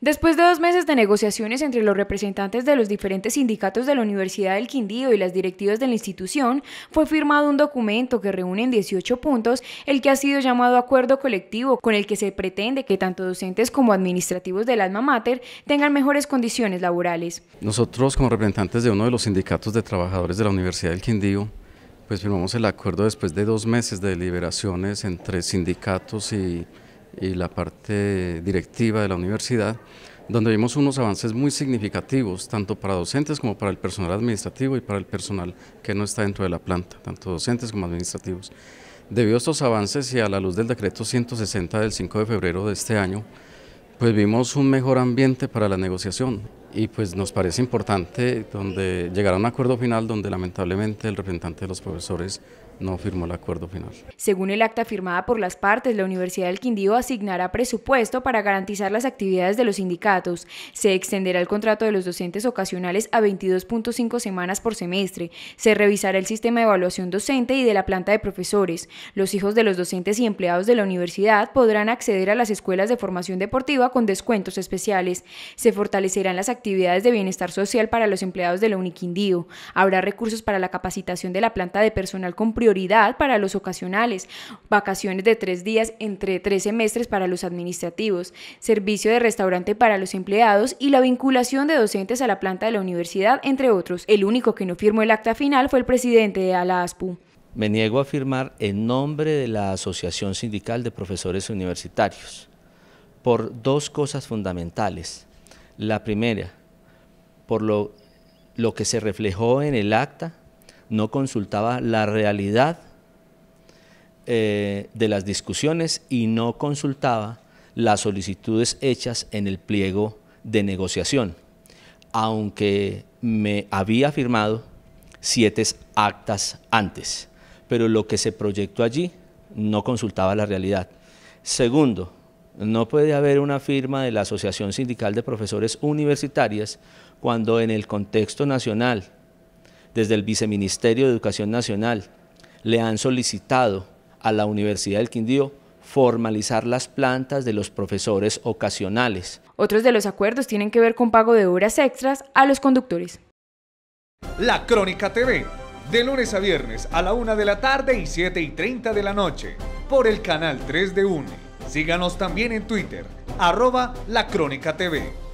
Después de dos meses de negociaciones entre los representantes de los diferentes sindicatos de la Universidad del Quindío y las directivas de la institución, fue firmado un documento que reúne en 18 puntos el que ha sido llamado Acuerdo Colectivo, con el que se pretende que tanto docentes como administrativos del alma mater tengan mejores condiciones laborales. Nosotros, como representantes de uno de los sindicatos de trabajadores de la Universidad del Quindío, pues firmamos el acuerdo después de dos meses de deliberaciones entre sindicatos y y la parte directiva de la universidad, donde vimos unos avances muy significativos, tanto para docentes como para el personal administrativo y para el personal que no está dentro de la planta, tanto docentes como administrativos. Debido a estos avances y a la luz del decreto 160 del 5 de febrero de este año, pues vimos un mejor ambiente para la negociación, y pues nos parece importante donde llegar a un acuerdo final donde lamentablemente el representante de los profesores no firmó el acuerdo final. Según el acta firmada por las partes, la Universidad del Quindío asignará presupuesto para garantizar las actividades de los sindicatos. Se extenderá el contrato de los docentes ocasionales a 22.5 semanas por semestre. Se revisará el sistema de evaluación docente y de la planta de profesores. Los hijos de los docentes y empleados de la universidad podrán acceder a las escuelas de formación deportiva con descuentos especiales. Se fortalecerán las actividades actividades de bienestar social para los empleados de la Uniquindío. Habrá recursos para la capacitación de la planta de personal con prioridad para los ocasionales, vacaciones de tres días entre tres semestres para los administrativos, servicio de restaurante para los empleados y la vinculación de docentes a la planta de la universidad, entre otros. El único que no firmó el acta final fue el presidente de la Me niego a firmar en nombre de la Asociación Sindical de Profesores Universitarios por dos cosas fundamentales. La primera, por lo, que se reflejó en el acta, no consultaba la realidad eh, de las discusiones y no consultaba las solicitudes hechas en el pliego de negociación, aunque me había firmado siete actas antes, pero lo que se proyectó allí no consultaba la realidad. Segundo, no puede haber una firma de la Asociación Sindical de Profesores Universitarias cuando en el contexto nacional, desde el Viceministerio de Educación Nacional, le han solicitado a la Universidad del Quindío formalizar las plantas de los profesores ocasionales. Otros de los acuerdos tienen que ver con pago de horas extras a los conductores. La Crónica TV, de lunes a viernes a la 1 de la tarde y 7 y 30 de la noche, por el canal 3 de UNE. Síganos también en Twitter, arroba la crónica TV.